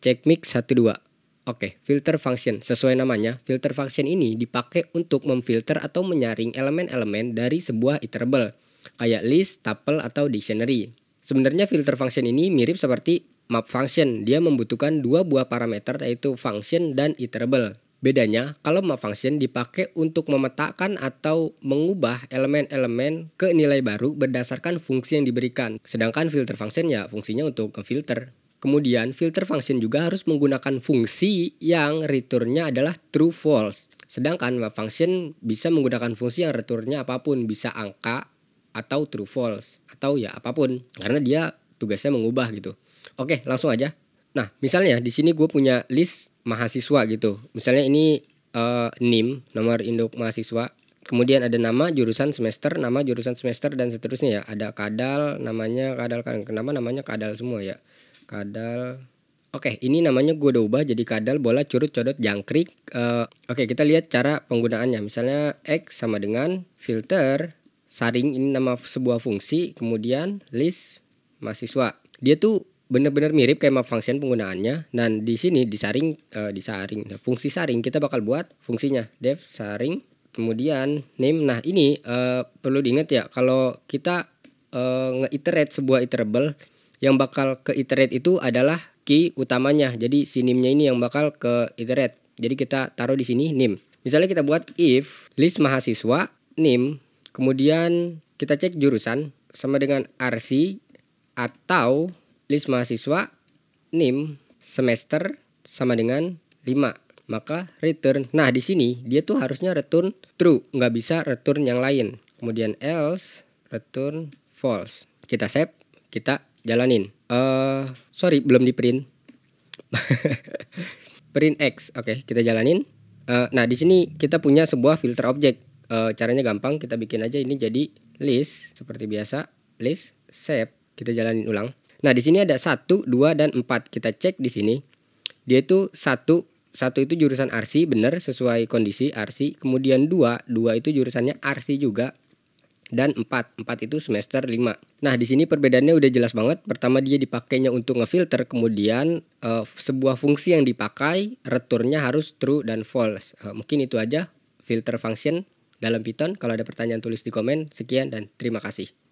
Cek mic 1 2. Oke, filter function. Sesuai namanya, filter function ini dipakai untuk memfilter atau menyaring elemen-elemen dari sebuah iterable, kayak list, tuple, atau dictionary. Sebenarnya filter function ini mirip seperti map function. Dia membutuhkan dua buah parameter yaitu function dan iterable. Bedanya, kalau map function dipakai untuk memetakan atau mengubah elemen-elemen ke nilai baru berdasarkan fungsi yang diberikan. Sedangkan filter function ya fungsinya untuk filter. Kemudian filter function juga harus menggunakan fungsi yang returnnya adalah true false. Sedangkan map function bisa menggunakan fungsi yang returnnya apapun, bisa angka atau true false atau ya apapun karena dia tugasnya mengubah gitu. Oke, langsung aja. Nah, misalnya di sini gue punya list mahasiswa gitu. Misalnya ini uh, NIM, nomor induk mahasiswa. Kemudian ada nama, jurusan, semester, nama, jurusan, semester dan seterusnya ya. Ada kadal, namanya kadal kan. Kenapa namanya kadal semua ya? kadal Oke, okay, ini namanya gue udah ubah jadi kadal, bola, curut, codot, jangkrik. Uh, Oke, okay, kita lihat cara penggunaannya. Misalnya X sama dengan filter, saring ini nama sebuah fungsi, kemudian list mahasiswa. Dia tuh bener-bener mirip kayak map function penggunaannya. Dan di sini disaring, uh, eh, disaring, nah, fungsi saring kita bakal buat fungsinya dev saring, kemudian name. Nah ini uh, perlu diingat ya, kalau kita uh, nge-iterate sebuah iterable yang bakal ke iterate itu adalah key utamanya. Jadi si nimnya ini yang bakal ke iterate. Jadi kita taruh di sini nim. Misalnya kita buat if list mahasiswa nim, kemudian kita cek jurusan sama dengan RC atau list mahasiswa nim semester sama dengan 5 maka return nah di sini dia tuh harusnya return true nggak bisa return yang lain kemudian else return false kita save kita jalanin uh, sorry belum di print print X oke okay, kita jalanin uh, nah di sini kita punya sebuah filter objek uh, caranya gampang kita bikin aja ini jadi list seperti biasa list save kita jalanin ulang nah di sini ada satu dua dan empat kita cek di sini dia itu satu satu itu jurusan RC benar sesuai kondisi RC kemudian dua dua itu jurusannya RC juga dan 4. 4 itu semester 5. Nah, di sini perbedaannya udah jelas banget. Pertama dia dipakainya untuk ngefilter, kemudian uh, sebuah fungsi yang dipakai returnnya harus true dan false. Uh, mungkin itu aja filter function dalam Python. Kalau ada pertanyaan tulis di komen. Sekian dan terima kasih.